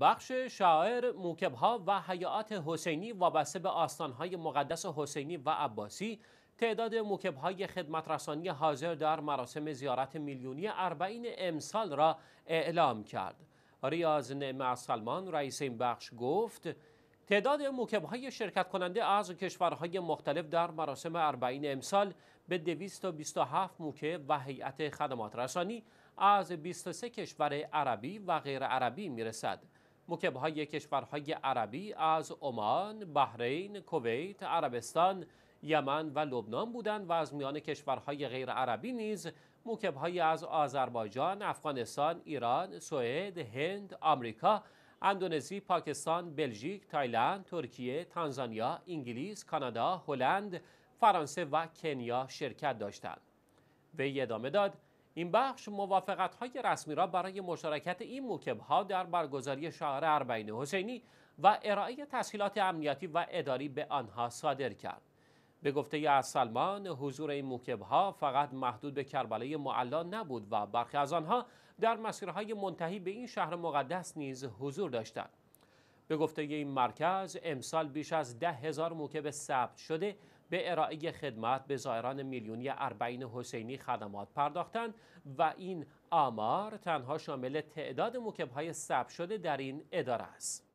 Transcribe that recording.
بخش شاعر موکبها و حیات حسینی وابسته به آستانهای مقدس حسینی و عباسی تعداد موکبهای رسانی حاضر در مراسم زیارت میلیونی اربعین امسال را اعلام کرد. ریاض نعمه سلمان رئیس این بخش گفت تعداد موکبهای شرکت کننده از کشورهای مختلف در مراسم اربعین امسال به 227 موکب و هیئت خدمات رسانی از 23 کشور عربی و غیر عربی میرسد. های کشورهای عربی از عمان، بحرین، کویت، عربستان، یمن و لبنان بودند و از میان کشورهای غیر عربی نیز موکبهایی از آذربایجان، افغانستان، ایران، سوئد، هند، آمریکا، اندونزی، پاکستان، بلژیک، تایلند، ترکیه، تانزانیا، انگلیس، کانادا، هلند، فرانسه و کنیا شرکت داشتند. وی ادامه داد این بخش موافقت های رسمی را برای مشارکت این موکب ها در برگزاری شهر اربعین حسینی و ارائه تسهیلات امنیتی و اداری به آنها صادر کرد. به گفته از سلمان حضور این موکب ها فقط محدود به کربلای معلا نبود و برخی از آنها در مسیرهای منتهی به این شهر مقدس نیز حضور داشتند. به گفته این مرکز امسال بیش از ده هزار موکب ثبت شده به ارائه خدمت به زائران میلیونی اربعین حسینی خدمات پرداختند و این آمار تنها شامل تعداد مکبهای ثبت شده در این اداره است.